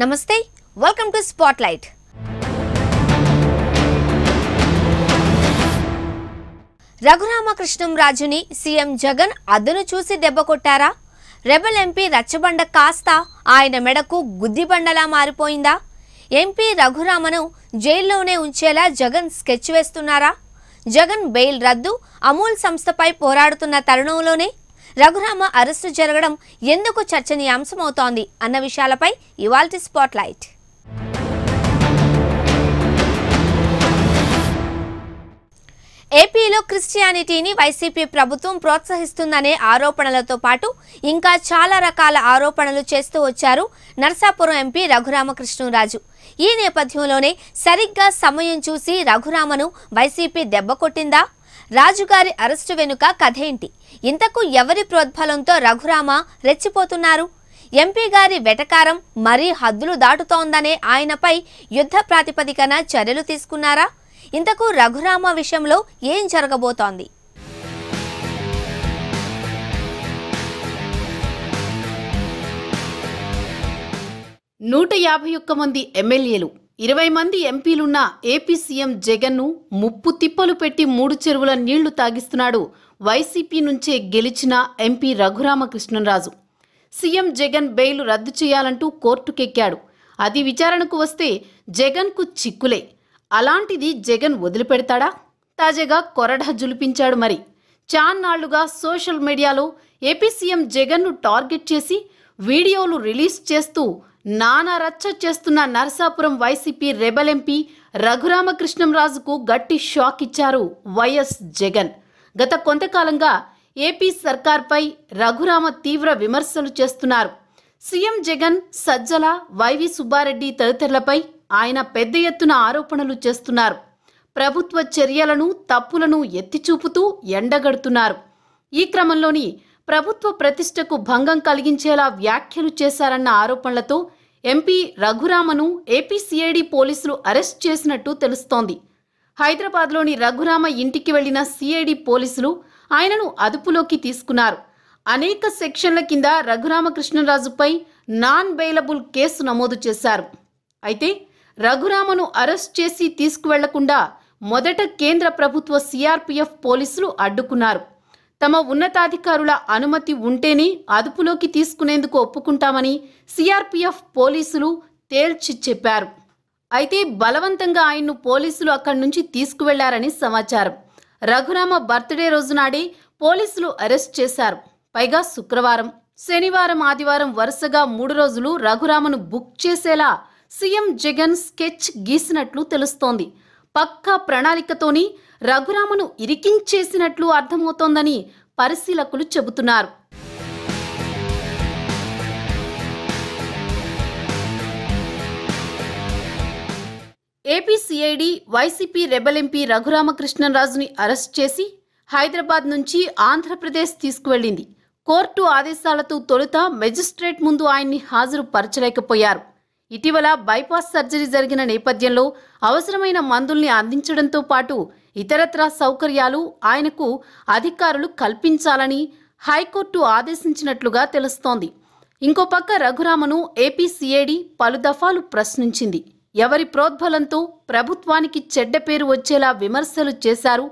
నమస్తే welcome to spotlight Raghuramakrishnam రాజుని CM Jagan అదును చూసి దెబ్బ కొట్టారా రెబల్ ఎంపీ రచ్చబండ కాస్త ఆయన మెడకు గుద్దిబండలా మారిపోయిందా ఎంపీ రఘురామను జైల్లోనే ఉంచేలా జగన్ స్కెచ్ వేస్తున్నారా జగన్ బెయిల్ రద్దు అమూల్ సంస్థపై పోరాడుతున్న తరుణంలోనే రఘురామ అరెస్టు జరగడం ఎందుకు చర్చనీయాంశమవుతోంది అన్న విషయాలపై ఇవాల్టి లైట్ ఏపీలో క్రిస్టియానిటీని వైసీపీ ప్రభుత్వం ప్రోత్సహిస్తుందనే ఆరోపణలతో పాటు ఇంకా చాలా రకాల ఆరోపణలు చేస్తూ వచ్చారు నర్సాపురం ఎంపీ రఘురామకృష్ణరాజు ఈ నేపథ్యంలోనే సరిగ్గా సమయం చూసి రఘురామను వైసీపీ దెబ్బకొట్టిందా రాజుగారి అరెస్టు వెనుక కథేంటి ఇంతకు ఎవరి ప్రోద్బలంతో రఘురామ రెచ్చిపోతున్నారు ఎంపీ గారి వెటకారం మరీ హద్దులు దాటుతోందనే ఆయనపై యుద్ధ ప్రాతిపదికన చర్యలు తీసుకున్నారా ఇంతకు రఘురామ విషయంలో ఏం జరగబోతోంది నూట యాభై ఒక్క మంది ఎమ్మెల్యేలు ఇరవై మంది ఎంపీలున్న ఏపీ సీఎం జగన్ను ముప్పు తిప్పలు పెట్టి మూడు చెరువుల నీళ్లు తాగిస్తున్నాడు వైసీపీ నుంచే గెలిచిన MP Raghuramakrishnaraju CM Jagan bail రద్దు చేయాలంటూ కోర్టుకెక్కాడు అది విచారణకు వస్తే జగన్కు చిక్కులే అలాంటిది జగన్ వదిలిపెడతాడా తాజాగా కొరడ జులిపించాడు మరి చాన్నాళ్లుగా సోషల్ మీడియాలో ఏపీ సీఎం జగన్ను టార్గెట్ చేసి వీడియోలు రిలీజ్ చేస్తూ నానా రచ్చ చేస్తున్న నరసాపురం వైసీపీ రెబల్ ఎంపీ రఘురామకృష్ణంరాజుకు గట్టి షాక్ ఇచ్చారు వైఎస్ జగన్ గత కొంతకాలంగా ఏపీ సర్కార్పై రఘురామ తీవ్ర విమర్శలు చేస్తున్నారు సీఎం జగన్ సజ్జల వైవి సుబ్బారెడ్డి తదితరులపై ఆయన పెద్ద ఎత్తున ఆరోపణలు చేస్తున్నారు ప్రభుత్వ చర్యలను తప్పులను ఎత్తిచూపుతూ ఎండగడుతున్నారు ఈ క్రమంలోని ప్రభుత్వ ప్రతిష్టకు భంగం కలిగించేలా వ్యాఖ్యలు చేశారన్న ఆరోపణలతో ఎంపీ రఘురామను ఏపీసీఐడి పోలీసులు అరెస్ట్ చేసినట్టు తెలుస్తోంది హైదరాబాద్లోని రఘురామ ఇంటికి వెళ్లిన సిఐడి పోలీసులు ఆయనను అదుపులోకి తీసుకున్నారు అనేక సెక్షన్ల కింద రఘురామకృష్ణరాజుపై నాన్ బెయిలబుల్ కేసు నమోదు చేశారు అయితే రఘురామను అరెస్ట్ చేసి తీసుకువెళ్లకుండా మొదట కేంద్ర ప్రభుత్వ సిఆర్పిఎఫ్ పోలీసులు అడ్డుకున్నారు తమ ఉన్నతాధికారుల అనుమతి ఉంటేనే అదుపులోకి తీసుకునేందుకు ఒప్పుకుంటామని సిఆర్పీఎఫ్ పోలీసులు తేల్చి చెప్పారు అయితే బలవంతంగా ఆయన్ను పోలీసులు అక్కడి నుంచి తీసుకువెళ్లారని సమాచారం రఘురామ బర్త్డే రోజునాడే పోలీసులు అరెస్ట్ చేశారు పైగా శుక్రవారం శనివారం ఆదివారం వరుసగా మూడు రోజులు రఘురామను బుక్ చేసేలా సీఎం జగన్ స్కెచ్ గీసినట్లు తెలుస్తోంది పక్కా ప్రణాళికతోని రఘురామను ఇరికించేసినట్లు అర్థమవుతోందని పరిశీలకులు చెబుతున్నారు AP CID YCP rebel MP రఘురామకృష్ణరాజుని అరెస్ట్ చేసి హైదరాబాద్ నుంచి ఆంధ్రప్రదేశ్ తీసుకువెళ్లింది కోర్టు ఆదేశాలతో తొలుత మెజిస్ట్రేట్ ముందు ఆయన్ని హాజరుపరచలేకపోయారు ఇటీవల బైపాస్ సర్జరీ జరిగిన నేపథ్యంలో అవసరమైన మందుల్ని అందించడంతో పాటు ఇతరత్రా సౌకర్యాలు ఆయనకు అధికారులు కల్పించాలని హైకోర్టు ఆదేశించినట్లుగా తెలుస్తోంది ఇంకో పక్క రఘురామను ఏపీ సిఐడి ప్రశ్నించింది ఎవరి ప్రోద్బలంతో ప్రభుత్వానికి చెడ్డ పేరు వచ్చేలా విమర్శలు చేశారు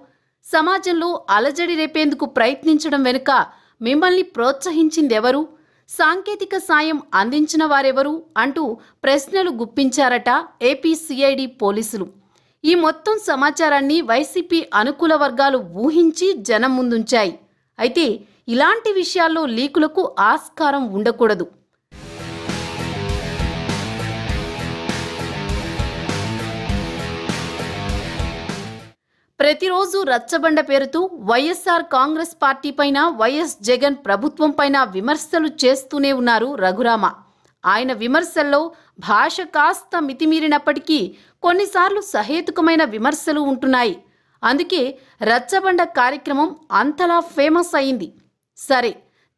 సమాజంలో అలజడి రేపేందుకు ప్రయత్నించడం వెనుక మిమ్మల్ని ప్రోత్సహించిందెవరు సాంకేతిక సాయం అందించిన వారెవరు అంటూ ప్రశ్నలు గుప్పించారట ఏపీ సిఐడి పోలీసులు ఈ మొత్తం సమాచారాన్ని వైసీపీ అనుకూల వర్గాలు ఊహించి జనం ముందుంచాయి అయితే ఇలాంటి విషయాల్లో లీకులకు ఆస్కారం ఉండకూడదు ప్రతిరోజు రచ్చబండ పేరుతో వైఎస్ఆర్ కాంగ్రెస్ పార్టీపైన వైఎస్ జగన్ ప్రభుత్వంపైన విమర్శలు చేస్తూనే ఉన్నారు రఘురామ ఆయన విమర్శల్లో భాష కాస్త మితిమీరినప్పటికీ కొన్నిసార్లు సహేతుకమైన విమర్శలు ఉంటున్నాయి అందుకే రచ్చబండ కార్యక్రమం అంతలా ఫేమస్ అయింది సరే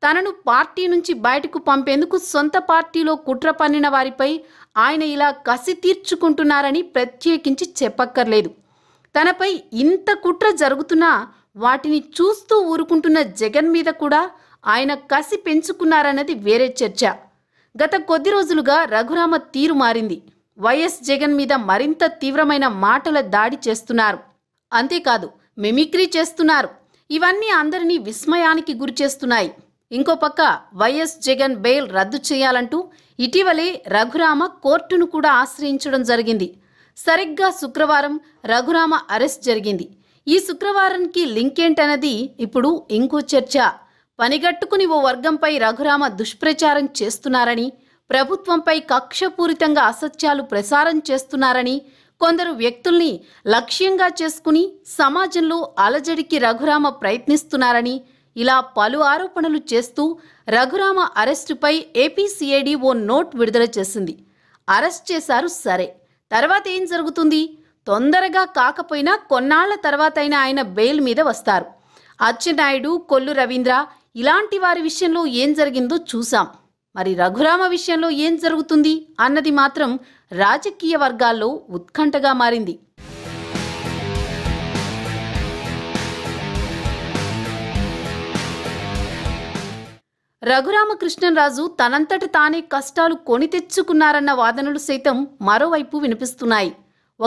తనను పార్టీ నుంచి బయటకు పంపేందుకు సొంత పార్టీలో కుట్ర పన్నిన వారిపై ఆయన ఇలా కసి తీర్చుకుంటున్నారని ప్రత్యేకించి చెప్పక్కర్లేదు తనపై ఇంత కుట్ర జరుగుతున్నా వాటిని చూస్తూ ఊరుకుంటున్న జగన్ మీద కూడా ఆయన కసి పెంచుకున్నారన్నది వేరే చర్చ గత కొద్ది రోజులుగా రఘురామ తీరు మారింది వైఎస్ జగన్ మీద మరింత తీవ్రమైన మాటల దాడి చేస్తున్నారు అంతేకాదు మిమిక్రీ చేస్తున్నారు ఇవన్నీ అందరినీ విస్మయానికి గురిచేస్తున్నాయి ఇంకో పక్క వైఎస్ జగన్ బెయిల్ రద్దు చేయాలంటూ ఇటీవలే రఘురామ కోర్టును కూడా ఆశ్రయించడం జరిగింది సరిగ్గా శుక్రవారం రఘురామ అరెస్ట్ జరిగింది ఈ శుక్రవారానికి లింకేంటన్నది ఇప్పుడు ఇంకో చర్చ పనిగట్టుకుని ఓ వర్గంపై రఘురామ దుష్ప్రచారం చేస్తున్నారని ప్రభుత్వంపై కక్షపూరితంగా అసత్యాలు ప్రసారం చేస్తున్నారని కొందరు వ్యక్తుల్ని లక్ష్యంగా చేసుకుని సమాజంలో అలజడికి రఘురామ ప్రయత్నిస్తున్నారని ఇలా పలు ఆరోపణలు చేస్తూ రఘురామ అరెస్టుపై ఏపీసీఐడి ఓ నోట్ విడుదల చేసింది అరెస్ట్ చేశారు సరే తర్వాత ఏం జరుగుతుంది తొందరగా కాకపోయినా కొన్నాళ్ల అయినా ఆయన బెయిల్ మీద వస్తారు అచ్చెన్నాయుడు కొల్లు రవీంద్ర ఇలాంటి వారి విషయంలో ఏం జరిగిందో చూసాం మరి రఘురామ విషయంలో ఏం జరుగుతుంది అన్నది మాత్రం రాజకీయ వర్గాల్లో ఉత్కంఠగా మారింది రఘురామకృష్ణరాజు తనంతట తానే కష్టాలు కొని తెచ్చుకున్నారన్న వాదనలు సైతం మరోవైపు వినిపిస్తున్నాయి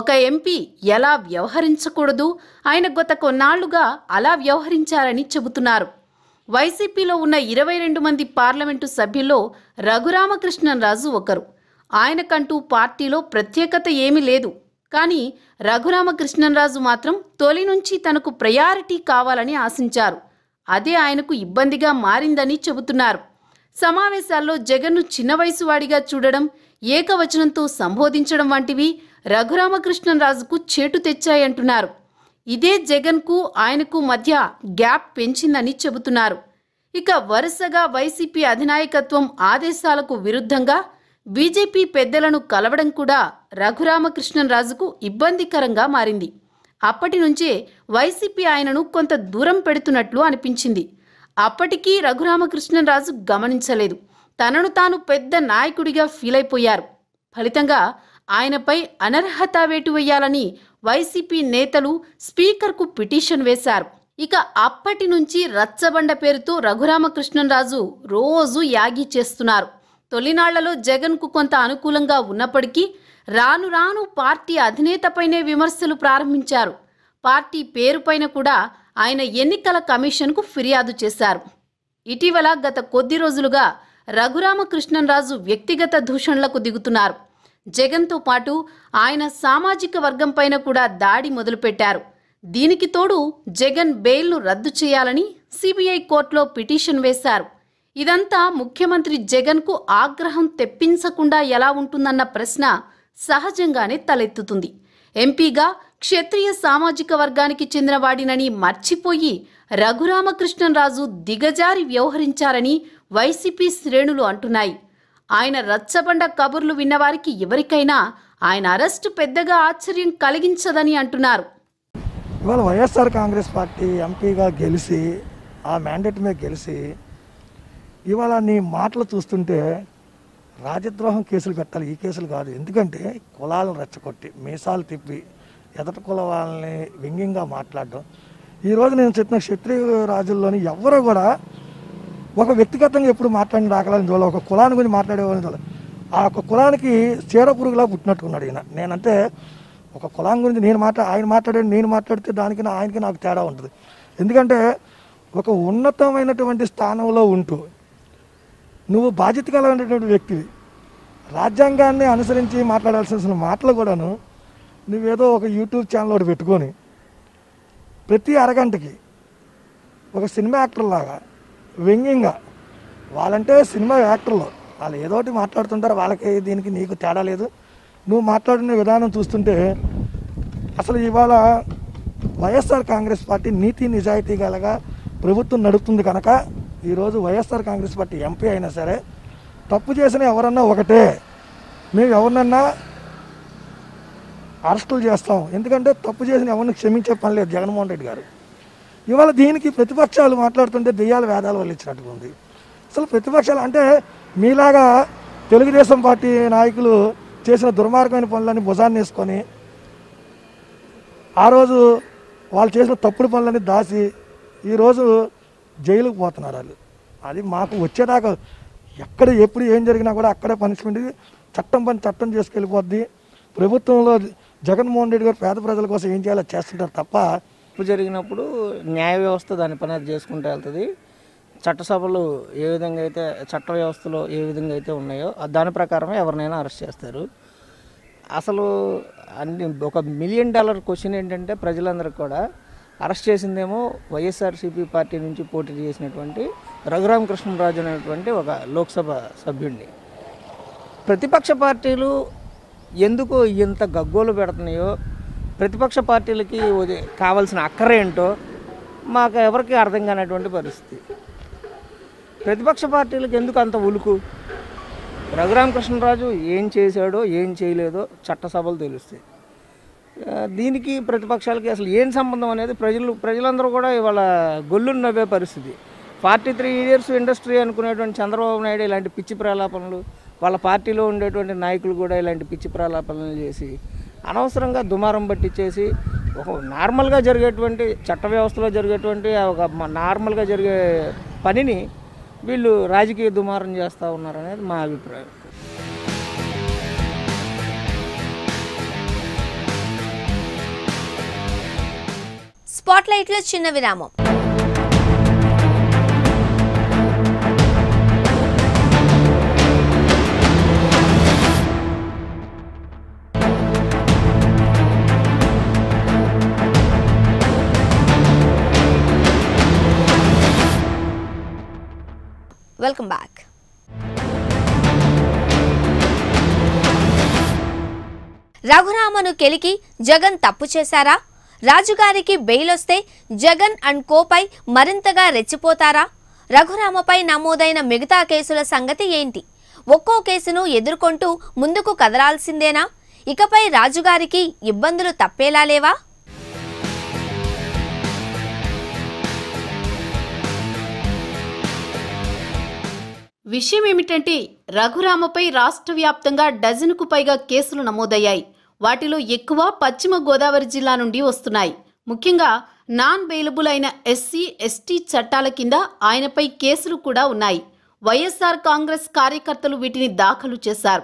ఒక ఎంపీ ఎలా వ్యవహరించకూడదు ఆయన గత కొన్నాళ్లుగా అలా వ్యవహరించారని చెబుతున్నారు వైసీపీలో ఉన్న ఇరవై రెండు మంది పార్లమెంటు సభ్యుల్లో రఘురామకృష్ణన్ రాజు ఒకరు ఆయనకంటూ పార్టీలో ప్రత్యేకత ఏమీ లేదు కానీ రఘురామకృష్ణరాజు మాత్రం తొలి నుంచి తనకు ప్రయారిటీ కావాలని ఆశించారు అదే ఆయనకు ఇబ్బందిగా మారిందని చెబుతున్నారు సమావేశాల్లో జగన్ను చిన్న వయసువాడిగా చూడడం ఏకవచనంతో సంబోధించడం వంటివి రఘురామకృష్ణరాజుకు చేటు తెచ్చాయంటున్నారు ఇదే జగన్కు ఆయనకు మధ్య గ్యాప్ పెంచిందని చెబుతున్నారు ఇక వరుసగా వైసీపీ అధినాయకత్వం ఆదేశాలకు విరుద్ధంగా బీజేపీ పెద్దలను కలవడం కూడా రఘురామకృష్ణరాజుకు ఇబ్బందికరంగా మారింది అప్పటి నుంచే వైసీపీ ఆయనను కొంత దూరం పెడుతున్నట్లు అనిపించింది అప్పటికీ రఘురామకృష్ణరాజు గమనించలేదు తనను తాను పెద్ద నాయకుడిగా ఫీల్ అయిపోయారు ఫలితంగా ఆయనపై అనర్హత వేటు వేయాలని వైసీపీ నేతలు స్పీకర్కు పిటిషన్ వేశారు ఇక అప్పటి నుంచి రచ్చబండ పేరుతో రఘురామకృష్ణరాజు రోజు యాగి చేస్తున్నారు తొలినాళ్లలో జగన్కు కొంత అనుకూలంగా ఉన్నప్పటికీ రాను రాను పార్టీ అధినేతపైనే విమర్శలు ప్రారంభించారు పార్టీ పేరుపైన కూడా ఆయన ఎన్నికల కమిషన్కు ఫిర్యాదు చేశారు ఇటీవల గత కొద్ది రోజులుగా రఘురామకృష్ణరాజు వ్యక్తిగత దూషణలకు దిగుతున్నారు జగన్తో పాటు ఆయన సామాజిక వర్గంపైన కూడా దాడి మొదలుపెట్టారు దీనికి తోడు జగన్ బెయిల్ను రద్దు చేయాలని సిబిఐ కోర్టులో పిటిషన్ వేశారు ఇదంతా ముఖ్యమంత్రి జగన్కు ఆగ్రహం తెప్పించకుండా ఎలా ఉంటుందన్న ప్రశ్న సహజంగానే తలెత్తుతుంది ఎంపీగా క్షత్రియ సామాజిక వర్గానికి చెందినవాడినని మర్చిపోయి రఘురామకృష్ణరాజు దిగజారి వ్యవహరించారని వైసీపీ శ్రేణులు అంటున్నాయి ఆయన రచ్చబండ కబుర్లు విన్నవారికి ఎవరికైనా ఆయన అరెస్టు పెద్దగా ఆశ్చర్యం కలిగించదని అంటున్నారు ఇవాళ వైఎస్ఆర్ కాంగ్రెస్ పార్టీ ఎంపీగా గెలిచి ఆ మ్యాండేట్ మీద గెలిచి ఇవాళ నీ మాటలు చూస్తుంటే రాజద్రోహం కేసులు పెట్టాలి ఈ కేసులు కాదు ఎందుకంటే కులాలను రెచ్చగొట్టి మీసాలు తిప్పి ఎదట కుల వాళ్ళని వ్యంగ్యంగా మాట్లాడడం ఈరోజు నేను చెప్పిన క్షత్రియ రాజుల్లోని ఎవరు కూడా ఒక వ్యక్తిగతంగా ఎప్పుడు మాట్లాడిన దాఖలాలు చూడాలి ఒక కులాన్ని గురించి మాట్లాడేవాళ్ళని చూడాలి ఆ యొక్క కులానికి చీర పురుగులా పుట్టినట్టుకున్నాడు ఈయన నేనంటే ఒక కులాం గురించి నేను మాట్లా ఆయన మాట్లాడే నేను మాట్లాడితే దానికి ఆయనకి నాకు తేడా ఉంటుంది ఎందుకంటే ఒక ఉన్నతమైనటువంటి స్థానంలో ఉంటూ నువ్వు బాధ్యత కలవైనటువంటి వ్యక్తివి రాజ్యాంగాన్ని అనుసరించి మాట్లాడాల్సిన మాటలు కూడాను నువ్వేదో ఒక యూట్యూబ్ ఛానల్ ఒకటి పెట్టుకొని ప్రతి అరగంటకి ఒక సినిమా యాక్టర్ లాగా వ్యంగ్యంగా వాళ్ళంటే సినిమా యాక్టర్లు వాళ్ళు ఏదో ఒకటి మాట్లాడుతుంటారు వాళ్ళకి దీనికి నీకు తేడా లేదు నువ్వు మాట్లాడిన విధానం చూస్తుంటే అసలు ఇవాళ వైఎస్ఆర్ కాంగ్రెస్ పార్టీ నీతి నిజాయితీ గలగా ప్రభుత్వం నడుపుతుంది కనుక ఈరోజు వైఎస్ఆర్ కాంగ్రెస్ పార్టీ ఎంపీ అయినా సరే తప్పు చేసిన ఎవరన్నా ఒకటే మేము ఎవరినన్నా అరెస్టులు చేస్తాం ఎందుకంటే తప్పు చేసిన ఎవరిని క్షమించే పని లేదు జగన్మోహన్ రెడ్డి గారు ఇవాళ దీనికి ప్రతిపక్షాలు మాట్లాడుతుంటే దెయ్యాల వేదాల వల్ల ఇచ్చినట్టుగా ఉంది అసలు ప్రతిపక్షాలు అంటే మీలాగా తెలుగుదేశం పార్టీ నాయకులు చేసిన దుర్మార్గమైన పనులని భుజాన్ని వేసుకొని ఆ రోజు వాళ్ళు చేసిన తప్పుడు పనులని దాసి ఈరోజు జైలుకు పోతున్నారు వాళ్ళు అది మాకు వచ్చేదాకా ఎక్కడ ఎప్పుడు ఏం జరిగినా కూడా అక్కడే పనిష్మెంట్ చట్టం పని చట్టం చేసుకెళ్ళిపోద్ది ప్రభుత్వంలో జగన్మోహన్ రెడ్డి గారు పేద ప్రజల కోసం ఏం చేయాలో చేస్తుంటారు తప్ప తప్పు జరిగినప్పుడు న్యాయ వ్యవస్థ దాని పని అది చేసుకుంటూ వెళ్తుంది చట్టసభలు ఏ విధంగా అయితే చట్ట వ్యవస్థలో ఏ విధంగా అయితే ఉన్నాయో దాని ప్రకారమే ఎవరినైనా అరెస్ట్ చేస్తారు అసలు అన్ని ఒక మిలియన్ డాలర్ క్వశ్చన్ ఏంటంటే ప్రజలందరికీ కూడా అరెస్ట్ చేసిందేమో వైఎస్ఆర్సీపీ పార్టీ నుంచి పోటీ చేసినటువంటి రఘురామ కృష్ణరాజు అనేటువంటి ఒక లోక్సభ సభ్యుడిని ప్రతిపక్ష పార్టీలు ఎందుకు ఇంత గగ్గోలు పెడుతున్నాయో ప్రతిపక్ష పార్టీలకి కావాల్సిన అక్కరేంటో మాకు ఎవరికి అర్థం కానటువంటి పరిస్థితి ప్రతిపక్ష పార్టీలకు ఎందుకు అంత ఉలుకు రఘురామకృష్ణరాజు ఏం చేశాడో ఏం చేయలేదో చట్టసభలు తెలుస్తాయి దీనికి ప్రతిపక్షాలకి అసలు ఏం సంబంధం అనేది ప్రజలు ప్రజలందరూ కూడా ఇవాళ గొల్లును నవ్వే పరిస్థితి ఫార్టీ త్రీ ఇయర్స్ ఇండస్ట్రీ అనుకునేటువంటి చంద్రబాబు నాయుడు ఇలాంటి పిచ్చి ప్రలాపనలు వాళ్ళ పార్టీలో ఉండేటువంటి నాయకులు కూడా ఇలాంటి పిచ్చి ప్రలాపనలు చేసి అనవసరంగా దుమారం పట్టించేసి ఒక నార్మల్గా జరిగేటువంటి చట్ట వ్యవస్థలో జరిగేటువంటి ఒక నార్మల్గా జరిగే పనిని వీళ్ళు రాజకీయ దుమారం చేస్తూ ఉన్నారనేది మా అభిప్రాయం స్పాట్లైట్లో చిన్న విరామం వెల్కమ్ బ్యాక్ రఘురామను కెలికి జగన్ తప్పు చేశారా రాజుగారికి బెయిల్ వస్తే జగన్ అండ్ కోపై మరింతగా రెచ్చిపోతారా రఘురామపై నమోదైన మిగతా కేసుల సంగతి ఏంటి ఒక్కో కేసును ఎదుర్కొంటూ ముందుకు కదలాల్సిందేనా ఇకపై రాజుగారికి ఇబ్బందులు తప్పేలా లేవా విషయం ఏమిటంటే రఘురామపై రాష్ట్ర వ్యాప్తంగా డజనుకు పైగా కేసులు నమోదయ్యాయి వాటిలో ఎక్కువ పశ్చిమ గోదావరి జిల్లా నుండి వస్తున్నాయి ముఖ్యంగా నాన్ బెయిలబుల్ అయిన ఎస్సీ ఎస్టీ చట్టాల కింద ఆయనపై కేసులు కూడా ఉన్నాయి వైఎస్ఆర్ కాంగ్రెస్ కార్యకర్తలు వీటిని దాఖలు చేశారు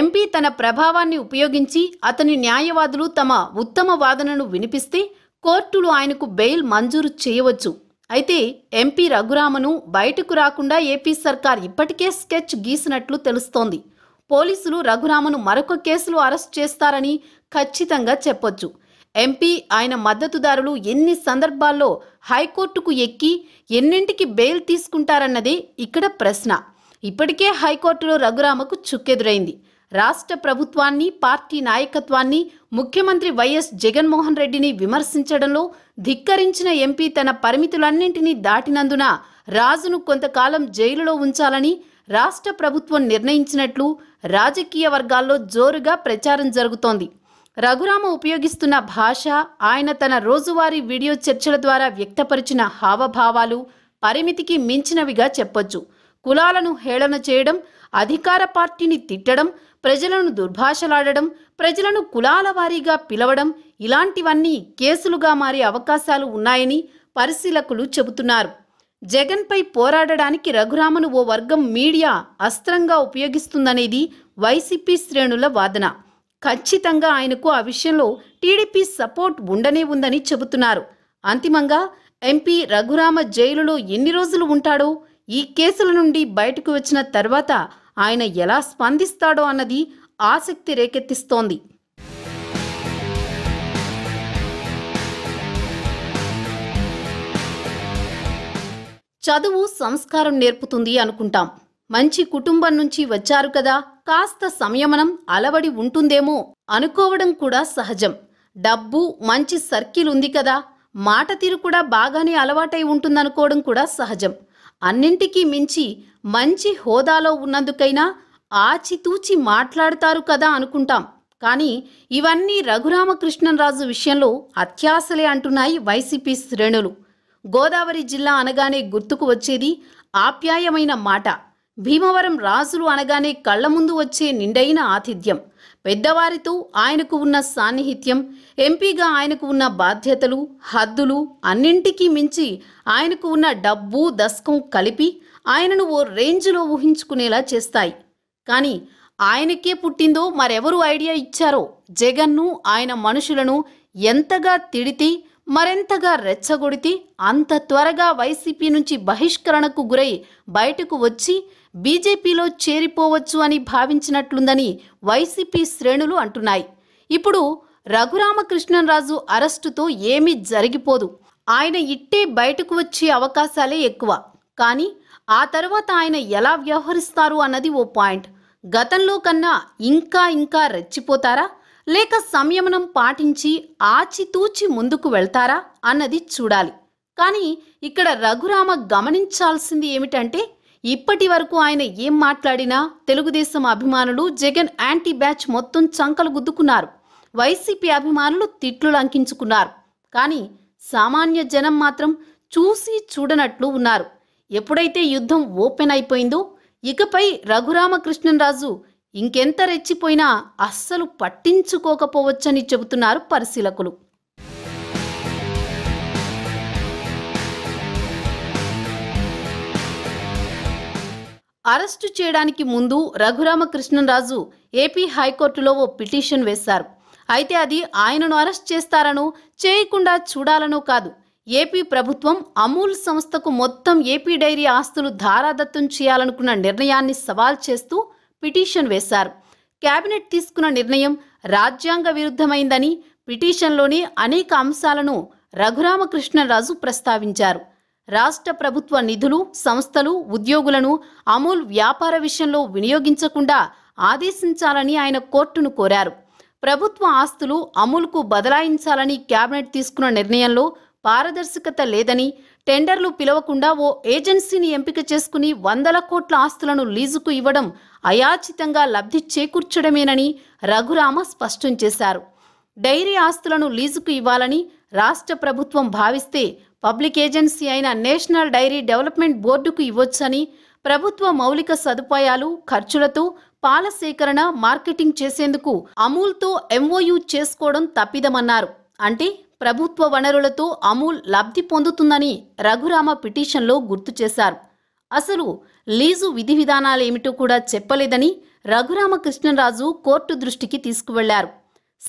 ఎంపీ తన ప్రభావాన్ని ఉపయోగించి అతని న్యాయవాదులు తమ ఉత్తమ వాదనను వినిపిస్తే కోర్టులు ఆయనకు బెయిల్ మంజూరు చేయవచ్చు అయితే ఎంపీ రఘురామను బయటకు రాకుండా ఏపీ సర్కార్ ఇప్పటికే స్కెచ్ గీసినట్లు తెలుస్తోంది పోలీసులు రఘురామను మరొక కేసులో అరెస్ట్ చేస్తారని ఖచ్చితంగా చెప్పొచ్చు ఎంపీ ఆయన మద్దతుదారులు ఎన్ని సందర్భాల్లో హైకోర్టుకు ఎక్కి ఎన్నింటికి బెయిల్ తీసుకుంటారన్నదే ఇక్కడ ప్రశ్న ఇప్పటికే హైకోర్టులో రఘురామకు చుక్కెదురైంది రాష్ట్ర ప్రభుత్వాన్ని పార్టీ నాయకత్వాన్ని ముఖ్యమంత్రి వైఎస్ జగన్మోహన్ రెడ్డిని విమర్శించడంలో ధిక్కరించిన ఎంపీ తన పరిమితులన్నింటినీ దాటినందున రాజును కొంతకాలం జైలులో ఉంచాలని రాష్ట్ర ప్రభుత్వం నిర్ణయించినట్లు రాజకీయ వర్గాల్లో జోరుగా ప్రచారం జరుగుతోంది రఘురామ ఉపయోగిస్తున్న భాష ఆయన తన రోజువారీ వీడియో చర్చల ద్వారా వ్యక్తపరిచిన హావభావాలు పరిమితికి మించినవిగా చెప్పొచ్చు కులాలను హేళన చేయడం అధికార పార్టీని తిట్టడం ప్రజలను దుర్భాషలాడడం ప్రజలను కులాల వారీగా పిలవడం ఇలాంటివన్నీ కేసులుగా మారే అవకాశాలు ఉన్నాయని పరిశీలకులు చెబుతున్నారు జగన్పై పోరాడడానికి రఘురామను ఓ వర్గం మీడియా అస్త్రంగా ఉపయోగిస్తుందనేది వైసీపీ శ్రేణుల వాదన ఖచ్చితంగా ఆయనకు ఆ విషయంలో టీడీపీ సపోర్ట్ ఉండనే ఉందని చెబుతున్నారు అంతిమంగా ఎంపీ రఘురామ జైలులో ఎన్ని రోజులు ఉంటాడో ఈ కేసుల నుండి బయటకు వచ్చిన తర్వాత ఆయన ఎలా స్పందిస్తాడో అన్నది ఆసక్తి రేకెత్తిస్తోంది చదువు సంస్కారం నేర్పుతుంది అనుకుంటాం మంచి కుటుంబం నుంచి వచ్చారు కదా కాస్త సంయమనం అలవడి ఉంటుందేమో అనుకోవడం కూడా సహజం డబ్బు మంచి సర్కిల్ ఉంది కదా మాట తీరు కూడా బాగానే అలవాటై ఉంటుందనుకోవడం కూడా సహజం అన్నింటికీ మించి మంచి హోదాలో ఉన్నందుకైనా ఆచితూచి మాట్లాడతారు కదా అనుకుంటాం కానీ ఇవన్నీ రఘురామకృష్ణరాజు విషయంలో అత్యాశలే అంటున్నాయి వైసీపీ శ్రేణులు గోదావరి జిల్లా అనగానే గుర్తుకు వచ్చేది ఆప్యాయమైన మాట భీమవరం రాజులు అనగానే కళ్ల ముందు వచ్చే నిండైన ఆతిథ్యం పెద్దవారితో ఆయనకు ఉన్న సాన్నిహిత్యం ఎంపీగా ఆయనకు ఉన్న బాధ్యతలు హద్దులు అన్నింటికీ మించి ఆయనకు ఉన్న డబ్బు దశకం కలిపి ఆయనను ఓ రేంజ్లో ఊహించుకునేలా చేస్తాయి కానీ ఆయనకే పుట్టిందో మరెవరు ఐడియా ఇచ్చారో జగన్ను ఆయన మనుషులను ఎంతగా తిడితి మరెంతగా రెచ్చగొడితే అంత త్వరగా వైసీపీ నుంచి బహిష్కరణకు గురై బయటకు వచ్చి బీజేపీలో చేరిపోవచ్చు అని భావించినట్లుందని వైసీపీ శ్రేణులు అంటున్నాయి ఇప్పుడు రఘురామకృష్ణరాజు అరెస్టుతో ఏమీ జరిగిపోదు ఆయన ఇట్టే బయటకు వచ్చే అవకాశాలే ఎక్కువ కానీ ఆ తర్వాత ఆయన ఎలా వ్యవహరిస్తారు అన్నది ఓ పాయింట్ గతంలో కన్నా ఇంకా ఇంకా రెచ్చిపోతారా లేక సంయమనం పాటించి ఆచితూచి ముందుకు వెళ్తారా అన్నది చూడాలి కానీ ఇక్కడ రఘురామ గమనించాల్సింది ఏమిటంటే ఇప్పటి వరకు ఆయన ఏం మాట్లాడినా తెలుగుదేశం అభిమానులు జగన్ యాంటీ బ్యాచ్ మొత్తం చంకలు గుద్దుకున్నారు వైసీపీ అభిమానులు తిట్లు లంకించుకున్నారు కానీ సామాన్య జనం మాత్రం చూసి చూడనట్లు ఉన్నారు ఎప్పుడైతే యుద్ధం ఓపెన్ అయిపోయిందో ఇకపై రఘురామకృష్ణరాజు ఇంకెంత రెచ్చిపోయినా అస్సలు పట్టించుకోకపోవచ్చని చెబుతున్నారు పరిశీలకులు అరెస్టు చేయడానికి ముందు రఘురామకృష్ణరాజు ఏపీ హైకోర్టులో ఓ పిటిషన్ వేశారు అయితే అది ఆయనను అరెస్ట్ చేస్తారనో చేయకుండా చూడాలనో కాదు ఏపీ ప్రభుత్వం అమూల్ సంస్థకు మొత్తం ఏపీ డైరీ ఆస్తులు ధారాదత్తం చేయాలనుకున్న నిర్ణయాన్ని సవాల్ చేస్తూ పిటిషన్ వేశారు కేబినెట్ తీసుకున్న నిర్ణయం రాజ్యాంగ విరుద్ధమైందని పిటిషన్లోని అనేక అంశాలను రఘురామకృష్ణరాజు ప్రస్తావించారు రాష్ట్ర ప్రభుత్వ నిధులు సంస్థలు ఉద్యోగులను అమూల్ వ్యాపార విషయంలో వినియోగించకుండా ఆదేశించాలని ఆయన కోర్టును కోరారు ప్రభుత్వ ఆస్తులు అమూల్కు బదలాయించాలని కేబినెట్ తీసుకున్న నిర్ణయంలో పారదర్శకత లేదని టెండర్లు పిలవకుండా ఓ ఏజెన్సీని ఎంపిక చేసుకుని వందల కోట్ల ఆస్తులను లీజుకు ఇవ్వడం అయాచితంగా లబ్ధి చేకూర్చడమేనని రఘురామ స్పష్టం చేశారు డైరీ ఆస్తులను లీజుకు ఇవ్వాలని రాష్ట్ర ప్రభుత్వం భావిస్తే పబ్లిక్ ఏజెన్సీ అయిన నేషనల్ డైరీ డెవలప్మెంట్ బోర్డుకు ఇవ్వొచ్చని ప్రభుత్వ మౌలిక సదుపాయాలు ఖర్చులతో పాల సేకరణ మార్కెటింగ్ చేసేందుకు అమూల్తో ఎంఓయూ చేసుకోవడం తప్పిదమన్నారు అంటే ప్రభుత్వ వనరులతో అమూల్ లబ్ధి పొందుతుందని రఘురామ పిటిషన్లో గుర్తు చేశారు అసలు లీజు విధి విధానాలేమిటో కూడా చెప్పలేదని రఘురామకృష్ణరాజు కోర్టు దృష్టికి తీసుకువెళ్లారు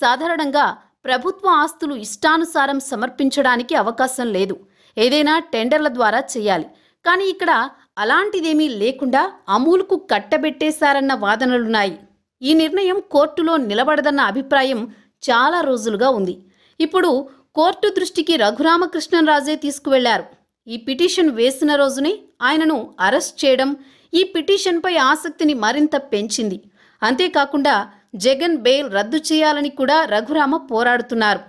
సాధారణంగా ప్రభుత్వ ఆస్తులు ఇష్టానుసారం సమర్పించడానికి అవకాశం లేదు ఏదైనా టెండర్ల ద్వారా చేయాలి కానీ ఇక్కడ అలాంటిదేమీ లేకుండా అమూల్కు కట్టబెట్టేశారన్న వాదనలున్నాయి ఈ నిర్ణయం కోర్టులో నిలబడదన్న అభిప్రాయం చాలా రోజులుగా ఉంది ఇప్పుడు కోర్టు దృష్టికి రఘురామకృష్ణరాజే తీసుకువెళ్లారు ఈ పిటిషన్ వేసిన రోజునే ఆయనను అరెస్ట్ చేయడం ఈ పిటిషన్పై ఆసక్తిని మరింత పెంచింది అంతేకాకుండా జగన్ బెయిల్ రద్దు చేయాలని కూడా రఘురామ పోరాడుతున్నారు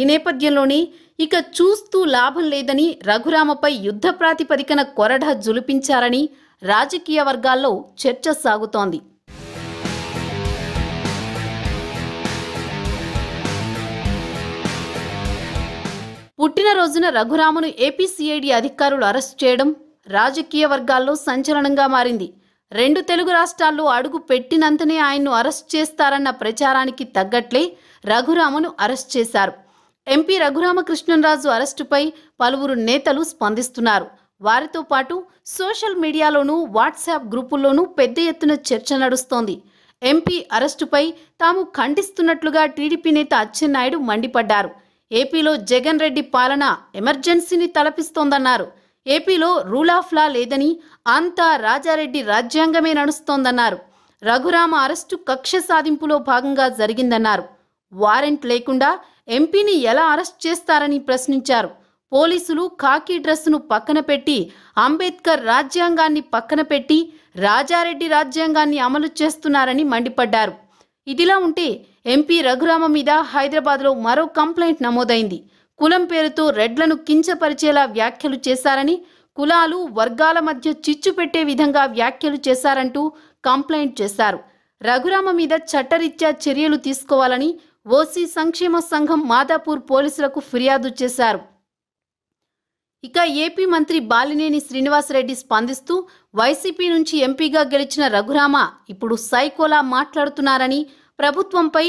ఈ నేపథ్యంలోనే ఇక చూస్తూ లాభం లేదని రఘురామపై యుద్ధ ప్రాతిపదికన కొరడ జులిపించారని రాజకీయ వర్గాల్లో చర్చ సాగుతోంది పుట్టినరోజున రఘురామను ఏపీసీఐడి అధికారులు అరెస్ట్ చేయడం రాజకీయ వర్గాల్లో సంచలనంగా మారింది రెండు తెలుగు రాష్ట్రాల్లో అడుగు పెట్టినంతనే ఆయన్ను అరెస్ట్ చేస్తారన్న ప్రచారానికి తగ్గట్లే రఘురామను అరెస్ట్ చేశారు ఎంపీ రఘురామకృష్ణరాజు అరెస్టుపై పలువురు నేతలు స్పందిస్తున్నారు వారితో పాటు సోషల్ మీడియాలోనూ వాట్సాప్ గ్రూపుల్లోనూ పెద్ద ఎత్తున చర్చ నడుస్తోంది ఎంపీ అరెస్టుపై తాము ఖండిస్తున్నట్లుగా టీడీపీ నేత అచ్చెన్నాయుడు మండిపడ్డారు ఏపీలో జగన్ రెడ్డి పాలన ఎమర్జెన్సీని తలపిస్తోందన్నారు ఏపీలో రూల్ ఆఫ్ లా లేదని అంతా రాజారెడ్డి రాజ్యాంగమే నడుస్తోందన్నారు రఘురామ అరెస్టు కక్ష సాధింపులో భాగంగా జరిగిందన్నారు వారెంట్ లేకుండా ఎంపీని ఎలా అరెస్ట్ చేస్తారని ప్రశ్నించారు పోలీసులు కాకి డ్రెస్సును పక్కన పెట్టి అంబేద్కర్ రాజ్యాంగాన్ని పక్కన పెట్టి రాజారెడ్డి రాజ్యాంగాన్ని అమలు చేస్తున్నారని మండిపడ్డారు ఇదిలా ఉంటే ఎంపీ రఘురామ మీద హైదరాబాద్లో మరో కంప్లైంట్ నమోదైంది కులం పేరుతో రెడ్లను కించపరిచేలా వ్యాఖ్యలు చేశారని కులాలు వర్గాల మధ్య చిచ్చు పెట్టే విధంగా వ్యాఖ్యలు చేశారంటూ కంప్లైంట్ చేశారు రఘురామ మీద చట్టరీత్యా చర్యలు తీసుకోవాలని ఓసీ సంక్షేమ సంఘం మాదాపూర్ పోలీసులకు ఫిర్యాదు చేశారు ఇక ఏపీ మంత్రి బాలినేని శ్రీనివాసరెడ్డి స్పందిస్తూ వైసీపీ నుంచి ఎంపీగా గెలిచిన రఘురామ ఇప్పుడు సైకోలా మాట్లాడుతున్నారని ప్రభుత్వంపై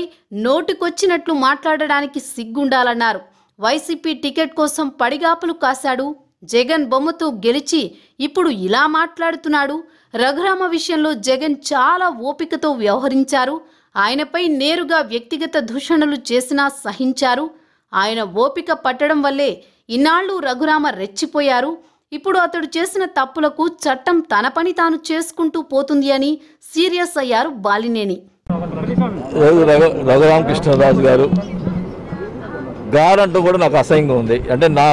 నోటికొచ్చినట్లు మాట్లాడడానికి సిగ్గుండాలన్నారు వైసీపీ టికెట్ కోసం పడిగాపులు కాశాడు జగన్ బొమ్మతో గెలిచి ఇప్పుడు ఇలా మాట్లాడుతున్నాడు రఘురామ విషయంలో జగన్ చాలా ఓపికతో వ్యవహరించారు ఆయనపై నేరుగా వ్యక్తిగత దూషణలు చేసినా సహించారు ఆయన ఓపిక పట్టడం వల్లే ఇన్నాళ్ళు రఘురామ రెచ్చిపోయారు ఇప్పుడు అతడు చేసిన తప్పులకు చట్టం తన పని తాను చేసుకుంటూ పోతుంది అని సీరియస్ అయ్యారు బాలినేని రఘురామకృష్ణరాజు గారు గాడ్ అంటూ కూడా నాకు అసహ్యంగా ఉంది అంటే నా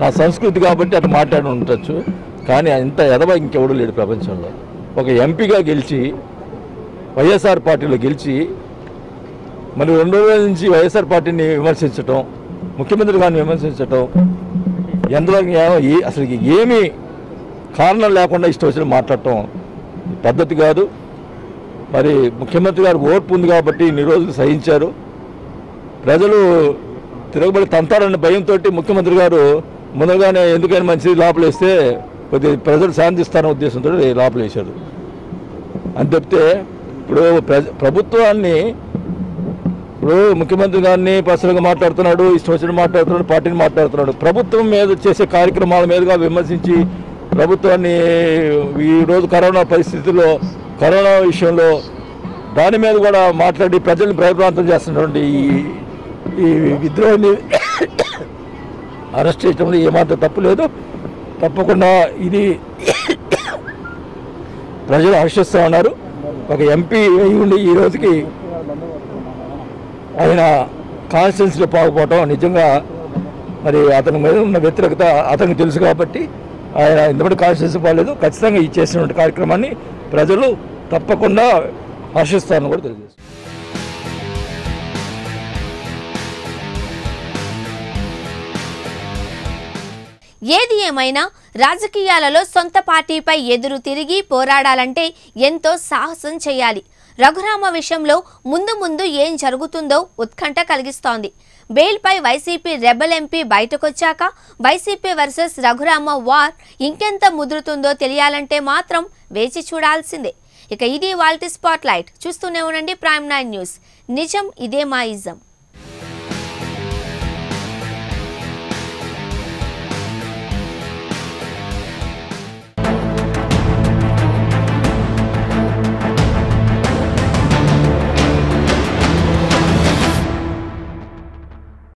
నా సంస్కృతి కాబట్టి అటు మాట్లాడి ఉండొచ్చు కానీ ఇంత ఎదవ ఇంకెవడూ లేడు ప్రపంచంలో ఒక ఎంపీగా గెలిచి వైఎస్ఆర్ పార్టీలో గెలిచి మరి రెండు రోజుల నుంచి వైఎస్ఆర్ పార్టీని విమర్శించటం ముఖ్యమంత్రి గారిని విమర్శించటం ఎందులో అసలు ఏమీ కారణం లేకుండా ఇష్టం వచ్చిన మాట్లాడటం పద్ధతి కాదు మరి ముఖ్యమంత్రి గారు ఓర్పు ఉంది కాబట్టి ఇన్ని రోజులు సహించారు ప్రజలు తిరగబడి తంతారన్న భయంతో ముఖ్యమంత్రి గారు ముందుగానే ఎందుకైనా మంచిది లోపలేస్తే కొద్దిగా ప్రజలు శాంతిస్తారన్న ఉద్దేశంతో లోపలేశారు అని చెప్తే ఇప్పుడు ప్రభుత్వాన్ని ఇప్పుడు ముఖ్యమంత్రి గారిని పర్సనల్గా మాట్లాడుతున్నాడు ఇష్టం వచ్చిన మాట్లాడుతున్నాడు పార్టీని మాట్లాడుతున్నాడు ప్రభుత్వం మీద చేసే కార్యక్రమాల మీదుగా విమర్శించి ప్రభుత్వాన్ని ఈరోజు కరోనా పరిస్థితుల్లో కరోనా విషయంలో దాని మీద కూడా మాట్లాడి ప్రజల్ని భయప్రాంతం చేస్తున్నటువంటి ఈ ఈ విద్రోహాన్ని అరెస్ట్ చేయడంలో ఏమాత్రం తప్పు లేదు తప్పకుండా ఇది ప్రజలు హర్షిస్తా ఉన్నారు ఒక ఎంపీ అయి ఉండి ఈ రోజుకి ఆయన కాన్స్టిట్యున్సీలో పాకపోవటం నిజంగా మరి అతని మీద ఉన్న వ్యతిరేకత అతనికి తెలుసు కాబట్టి ఆయన ఇంతమంది కాన్స్టిట్యున్సీ పోలేదు ఖచ్చితంగా ఈ చేసినటువంటి కార్యక్రమాన్ని ప్రజలు తప్పకుండా హర్షిస్తారని కూడా తెలియజేస్తారు ఏది ఏమైనా రాజకీయాలలో సొంత పార్టీపై ఎదురు తిరిగి పోరాడాలంటే ఎంతో సాహసం చేయాలి రఘురామ విషయంలో ముందు ముందు ఏం జరుగుతుందో ఉత్కంఠ కలిగిస్తోంది బెయిల్పై వైసీపీ రెబల్ ఎంపీ బయటకొచ్చాక వైసీపీ వర్సెస్ రఘురామ వార్ ఇంకెంత ముదురుతుందో తెలియాలంటే మాత్రం వేచి చూడాల్సిందే ఇక ఇది వాల్టీ స్పాట్లైట్ చూస్తూనే ఉండండి ప్రైమ్ నైన్ న్యూస్ నిజం ఇదే మా ఇజం